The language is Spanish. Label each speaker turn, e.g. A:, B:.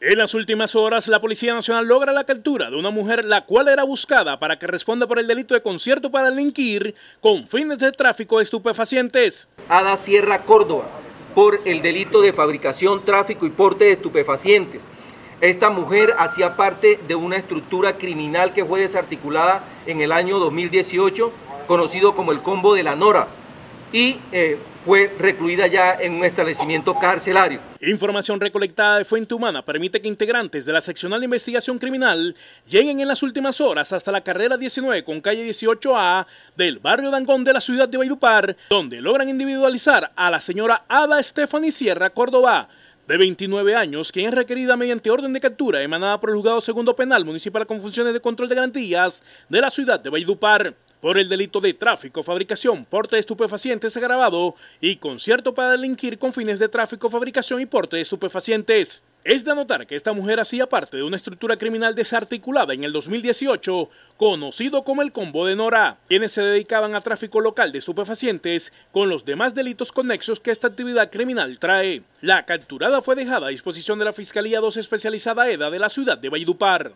A: En las últimas horas, la Policía Nacional logra la captura de una mujer la cual era buscada para que responda por el delito de concierto para delinquir con fines de tráfico de estupefacientes. Ada
B: Sierra Córdoba, por el delito de fabricación, tráfico y porte de estupefacientes. Esta mujer hacía parte de una estructura criminal que fue desarticulada en el año 2018, conocido como el Combo de la Nora, y eh,
A: fue recluida ya en un establecimiento carcelario. Información recolectada de Fuente Humana permite que integrantes de la seccional de investigación criminal lleguen en las últimas horas hasta la carrera 19 con calle 18A del barrio Dangón de la ciudad de Vaidupar, donde logran individualizar a la señora Ada Estefani Sierra Córdoba, de 29 años, quien es requerida mediante orden de captura emanada por el juzgado segundo penal municipal con funciones de control de garantías de la ciudad de Vaidupar por el delito de tráfico, fabricación, porte de estupefacientes agravado y concierto para delinquir con fines de tráfico, fabricación y porte de estupefacientes. Es de anotar que esta mujer hacía parte de una estructura criminal desarticulada en el 2018, conocido como el Combo de Nora, quienes se dedicaban a tráfico local de estupefacientes con los demás delitos conexos que esta actividad criminal trae. La capturada fue dejada a disposición de la Fiscalía 2 Especializada EDA de la ciudad de Valledupar.